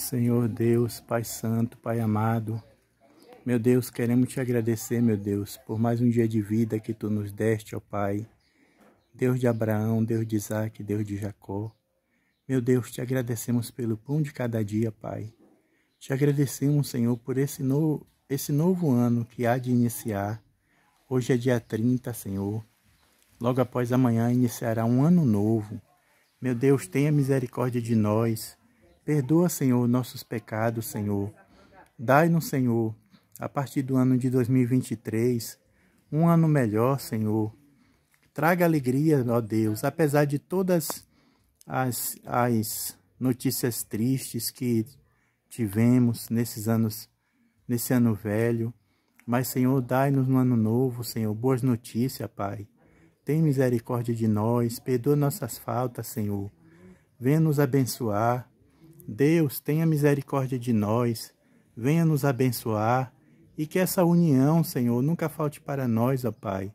Senhor Deus, Pai Santo, Pai amado, meu Deus, queremos te agradecer, meu Deus, por mais um dia de vida que tu nos deste, ó Pai. Deus de Abraão, Deus de Isaac, Deus de Jacó. Meu Deus, te agradecemos pelo pão de cada dia, Pai. Te agradecemos, Senhor, por esse novo, esse novo ano que há de iniciar. Hoje é dia 30, Senhor. Logo após amanhã iniciará um ano novo. Meu Deus, tenha misericórdia de nós. Perdoa, Senhor, nossos pecados, Senhor. Dai-nos, Senhor, a partir do ano de 2023, um ano melhor, Senhor. Traga alegria, ó Deus, apesar de todas as, as notícias tristes que tivemos nesses anos, nesse ano velho. Mas, Senhor, dai-nos no ano novo, Senhor, boas notícias, Pai. Tem misericórdia de nós, perdoa nossas faltas, Senhor. Venha nos abençoar Deus tenha misericórdia de nós, venha nos abençoar e que essa união, Senhor, nunca falte para nós, ó Pai.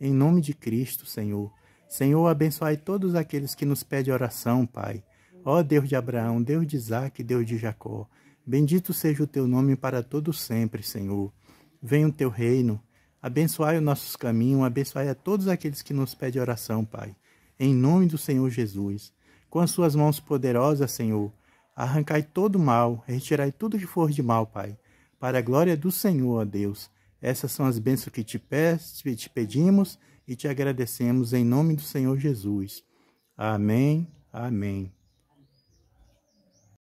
Em nome de Cristo, Senhor. Senhor, abençoai todos aqueles que nos pedem oração, Pai. Ó Deus de Abraão, Deus de Isaac, Deus de Jacó. Bendito seja o teu nome para todo sempre, Senhor. Venha o teu reino. Abençoai os nossos caminhos, abençoai a todos aqueles que nos pedem oração, Pai. Em nome do Senhor Jesus. Com as suas mãos poderosas, Senhor, Arrancai todo mal, retirai tudo que for de mal, Pai, para a glória do Senhor, ó Deus. Essas são as bênçãos que te, te pedimos e te agradecemos em nome do Senhor Jesus. Amém, amém.